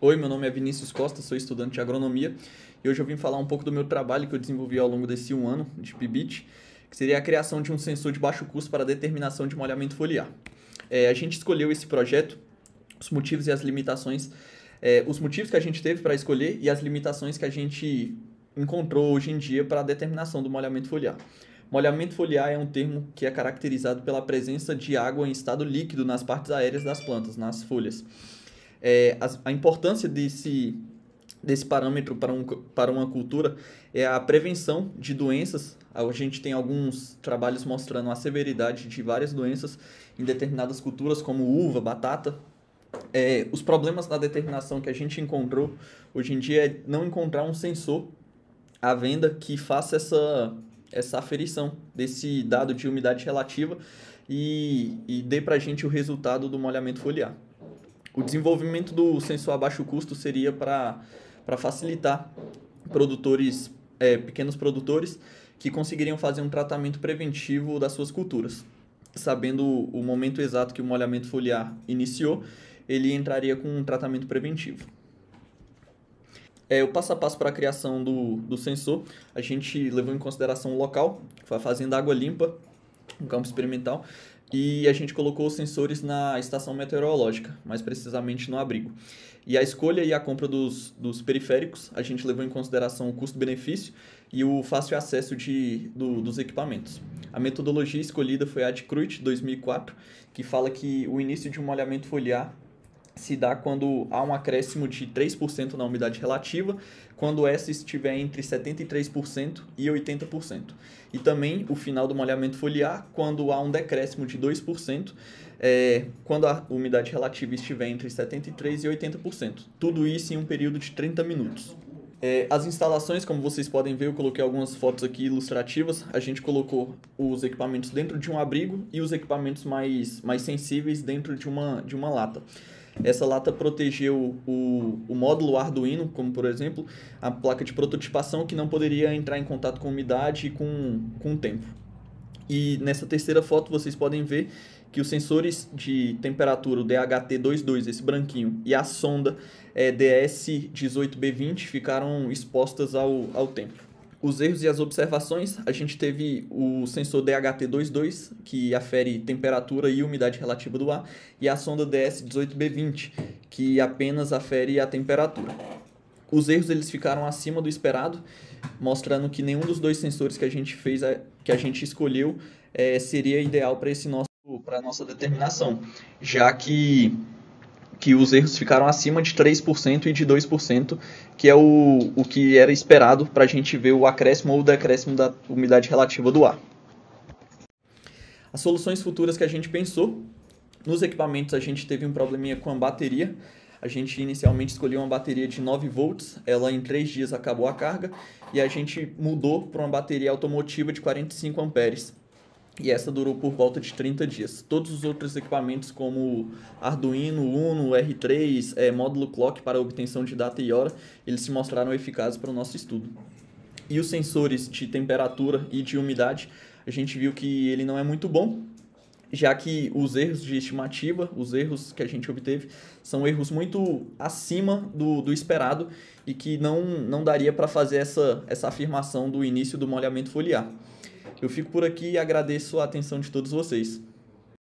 Oi, meu nome é Vinícius Costa, sou estudante de agronomia e hoje eu vim falar um pouco do meu trabalho que eu desenvolvi ao longo desse um ano de PIBIT, que seria a criação de um sensor de baixo custo para determinação de molhamento foliar. É, a gente escolheu esse projeto, os motivos e as limitações, é, os motivos que a gente teve para escolher e as limitações que a gente encontrou hoje em dia para a determinação do molhamento foliar. Molhamento foliar é um termo que é caracterizado pela presença de água em estado líquido nas partes aéreas das plantas, nas folhas é, a, a importância desse, desse parâmetro para, um, para uma cultura é a prevenção de doenças. A gente tem alguns trabalhos mostrando a severidade de várias doenças em determinadas culturas, como uva, batata. É, os problemas da determinação que a gente encontrou hoje em dia é não encontrar um sensor à venda que faça essa, essa aferição desse dado de umidade relativa e, e dê para a gente o resultado do molhamento foliar. O desenvolvimento do sensor a baixo custo seria para facilitar produtores, é, pequenos produtores que conseguiriam fazer um tratamento preventivo das suas culturas. Sabendo o momento exato que o molhamento foliar iniciou, ele entraria com um tratamento preventivo. É, o passo a passo para a criação do, do sensor, a gente levou em consideração o local, foi a Fazenda Água Limpa, um campo experimental, e a gente colocou os sensores na estação meteorológica, mais precisamente no abrigo. E a escolha e a compra dos, dos periféricos, a gente levou em consideração o custo-benefício e o fácil acesso de, do, dos equipamentos. A metodologia escolhida foi a de Cruyff, 2004, que fala que o início de um molhamento foliar se dá quando há um acréscimo de 3% na umidade relativa, quando essa estiver entre 73% e 80%. E também o final do molhamento foliar, quando há um decréscimo de 2%, é, quando a umidade relativa estiver entre 73% e 80%. Tudo isso em um período de 30 minutos. É, as instalações, como vocês podem ver, eu coloquei algumas fotos aqui ilustrativas. A gente colocou os equipamentos dentro de um abrigo e os equipamentos mais, mais sensíveis dentro de uma, de uma lata. Essa lata protegeu o, o módulo Arduino, como por exemplo, a placa de prototipação que não poderia entrar em contato com umidade e com, com o tempo. E nessa terceira foto vocês podem ver que os sensores de temperatura, o DHT22, esse branquinho, e a sonda é, DS18B20 ficaram expostas ao, ao tempo os erros e as observações, a gente teve o sensor DHT22, que afere temperatura e umidade relativa do ar, e a sonda DS18B20, que apenas afere a temperatura. Os erros eles ficaram acima do esperado, mostrando que nenhum dos dois sensores que a gente fez, eh, que a gente escolheu, é, seria ideal para esse nosso para nossa determinação, já que que os erros ficaram acima de 3% e de 2%, que é o, o que era esperado para a gente ver o acréscimo ou o decréscimo da umidade relativa do ar. As soluções futuras que a gente pensou, nos equipamentos a gente teve um probleminha com a bateria, a gente inicialmente escolheu uma bateria de 9 volts, ela em 3 dias acabou a carga, e a gente mudou para uma bateria automotiva de 45 amperes. E essa durou por volta de 30 dias. Todos os outros equipamentos, como Arduino, Uno, R3, é, módulo clock para obtenção de data e hora, eles se mostraram eficazes para o nosso estudo. E os sensores de temperatura e de umidade, a gente viu que ele não é muito bom, já que os erros de estimativa, os erros que a gente obteve, são erros muito acima do, do esperado e que não, não daria para fazer essa, essa afirmação do início do molhamento foliar. Eu fico por aqui e agradeço a atenção de todos vocês.